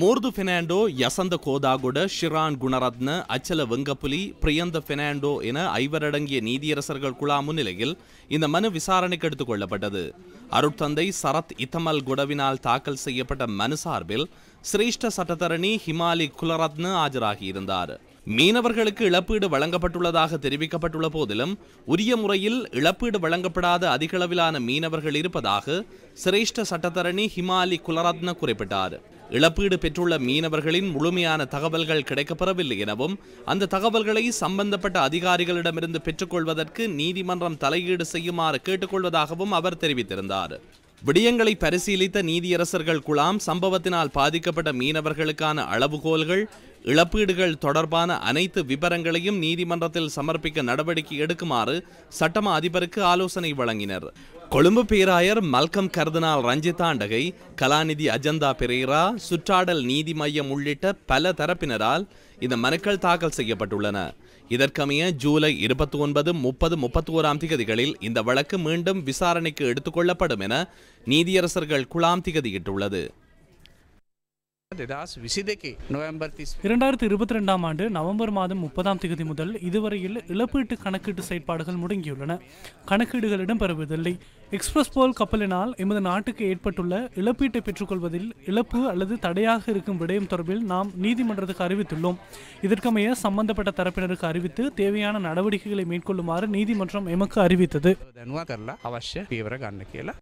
மோர்து ஃபெனாண்டோ யசந்த கோதாகுட ஷிரான் ಗುಣರತ್ನ அச்சல ವೆಂಗಪುಲಿ பிரியந்த பெர்னாண்டோ என ஐவரடங்கிய நீதியரசர்கள் குழா முன்னிலையில் இந்த மனு விசாரணைக்கு எடுத்துக் கொள்ளப்பட்டது அருட்தந்தை சரத் இத்தமல் குடவினால் தாக்கல் செய்யப்பட்ட மனு சார்பில் சிரேஷ்ட சட்டத்தரணி ஹிமாலி குலரத்ன ஆஜராகியிருந்தார் மீனவர்களுக்கு இழப்பீடு வழங்கப்பட்டுள்ளதாக தெரிவிக்கப்பட்டுள்ள போதிலும் உரிய முறையில் இழப்பீடு வழங்கப்படாத அதிகளவிலான மீனவர்கள் இருப்பதாக சிரேஷ்ட சட்டத்தரணி ஹிமாலி குலரத்ன குறிப்பிட்டார் இழப்பீடு பெற்றுள்ள மீனவர்களின் முழுமையான தகவல்கள் கிடைக்கப்பெறவில்லை எனவும் அந்த தகவல்களை சம்பந்தப்பட்ட அதிகாரிகளிடமிருந்து பெற்றுக்கொள்வதற்கு நீதிமன்றம் தலையீடு செய்யுமாறு கேட்டுக்கொள்வதாகவும் அவர் தெரிவித்திருந்தார் விடயங்களை பரிசீலித்த நீதியரசர்கள் குழாம் சம்பவத்தினால் பாதிக்கப்பட்ட மீனவர்களுக்கான அளவுகோல்கள் இழப்பீடுகள் தொடர்பான அனைத்து விபரங்களையும் நீதிமன்றத்தில் சமர்ப்பிக்க நடவடிக்கை எடுக்குமாறு சட்டமா அதிபருக்கு ஆலோசனை வழங்கினர் கொழும்பு பேராயர் மல்கம் கர்தனால் ரஞ்சிதாண்டகை கலாநிதி அஜந்தா பெரேரா சுற்றாடல் நீதி மையம் உள்ளிட்ட பல தரப்பினரால் இந்த மனுக்கள் தாக்கல் செய்யப்பட்டுள்ளன இதற்கமைய ஜூலை இருபத்தி ஒன்பது முப்பது முப்பத்தி ஓராம் திகதிகளில் இந்த வழக்கு மீண்டும் விசாரணைக்கு எடுத்துக்கொள்ளப்படும் என நீதியரசர்கள் குழாம் திகதியிட்டுள்ளது இரண்டாயிரத்தி இருபத்தி ரெண்டாம் ஆண்டு நவம்பர் மாதம் முப்பதாம் தேதி முதல் இதுவரையில் இழப்பீட்டு கணக்கீட்டு செயற்பாடுகள் முடங்கியுள்ளன கணக்கீடுகள் இடம்பெறுவதில்லை எக்ஸ்பிரஸ் போல் கப்பலினால் எமது நாட்டுக்கு ஏற்பட்டுள்ள இழப்பீட்டை பெற்றுக்கொள்வதில் இழப்பு அல்லது தடையாக இருக்கும் விடயம் தொடர்பில் நாம் நீதிமன்றத்துக்கு அறிவித்துள்ளோம் இதற்கமைய சம்பந்தப்பட்ட தரப்பினருக்கு அறிவித்து தேவையான நடவடிக்கைகளை மேற்கொள்ளுமாறு நீதிமன்றம் எமக்கு அறிவித்தது